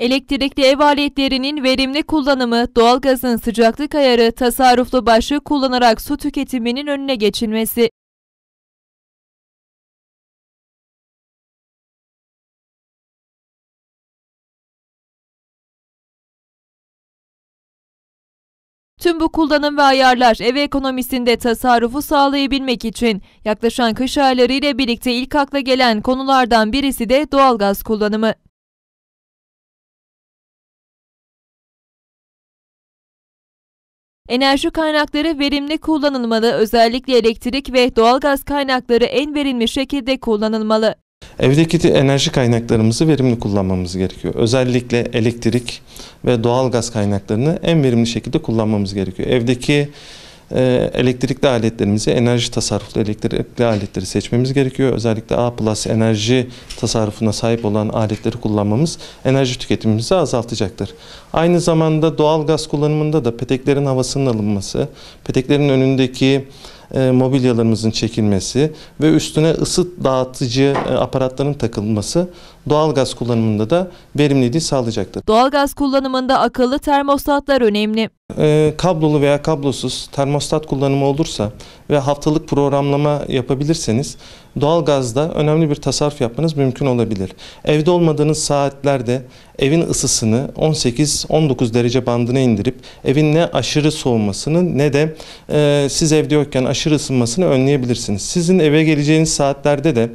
Elektrikli ev aletlerinin verimli kullanımı, doğalgazın sıcaklık ayarı, tasarruflu başlığı kullanarak su tüketiminin önüne geçilmesi. Tüm bu kullanım ve ayarlar ev ekonomisinde tasarrufu sağlayabilmek için yaklaşan kış ayları ile birlikte ilk akla gelen konulardan birisi de doğalgaz kullanımı. Enerji kaynakları verimli kullanılmalı, özellikle elektrik ve doğalgaz kaynakları en verimli şekilde kullanılmalı. Evdeki enerji kaynaklarımızı verimli kullanmamız gerekiyor. Özellikle elektrik ve doğal gaz kaynaklarını en verimli şekilde kullanmamız gerekiyor. Evdeki ee, elektrikli aletlerimizi, enerji tasarruflu elektrikli aletleri seçmemiz gerekiyor. Özellikle A plus enerji tasarrufuna sahip olan aletleri kullanmamız enerji tüketimimizi azaltacaktır. Aynı zamanda doğal gaz kullanımında da peteklerin havasının alınması, peteklerin önündeki e, mobilyalarımızın çekilmesi ve üstüne ısı dağıtıcı e, aparatların takılması doğalgaz kullanımında da verimliliği sağlayacaktır. Doğalgaz kullanımında akıllı termostatlar önemli. Ee, kablolu veya kablosuz termostat kullanımı olursa ve haftalık programlama yapabilirseniz doğalgazda önemli bir tasarruf yapmanız mümkün olabilir. Evde olmadığınız saatlerde evin ısısını 18-19 derece bandına indirip evin ne aşırı soğumasını ne de e, siz evde yokken aşırı ısınmasını önleyebilirsiniz. Sizin eve geleceğiniz saatlerde de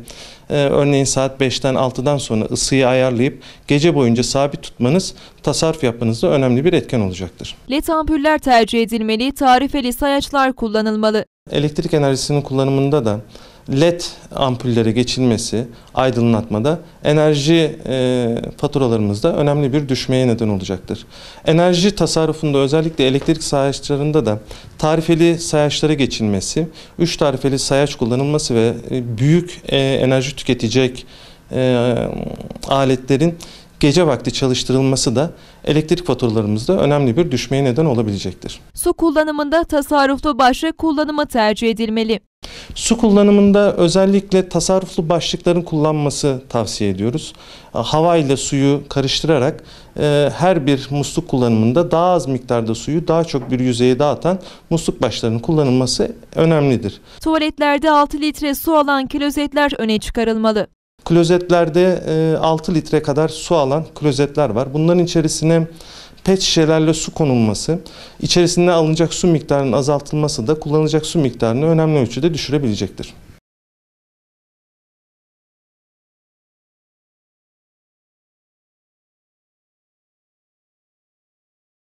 e, örneğin saat 5'ten 6'dan sonra ısıyı ayarlayıp gece boyunca sabit tutmanız tasarruf yapmanızda önemli bir etken olacaktır. LED ampuller tercih edilmeli, tarifeli sayaçlar kullanılmalı. Elektrik enerjisinin kullanımında da LED ampullere geçilmesi aydınlatmada enerji e, faturalarımızda önemli bir düşmeye neden olacaktır. Enerji tasarrufunda özellikle elektrik sayaçlarında da tarifeli sayaçlara geçilmesi, 3 tarifeli sayaç kullanılması ve e, büyük e, enerji tüketecek e, aletlerin gece vakti çalıştırılması da elektrik faturalarımızda önemli bir düşmeye neden olabilecektir. Su kullanımında tasarruflu başlık kullanımı tercih edilmeli. Su kullanımında özellikle tasarruflu başlıkların kullanması tavsiye ediyoruz. E, hava ile suyu karıştırarak e, her bir musluk kullanımında daha az miktarda suyu daha çok bir yüzeye dağıtan musluk başlarının kullanılması önemlidir. Tuvaletlerde 6 litre su alan klozetler öne çıkarılmalı. Klozetlerde 6 e, litre kadar su alan klozetler var. Bunların içerisine pet şişelerle su konulması, içerisinde alınacak su miktarının azaltılması da kullanılacak su miktarını önemli ölçüde düşürebilecektir.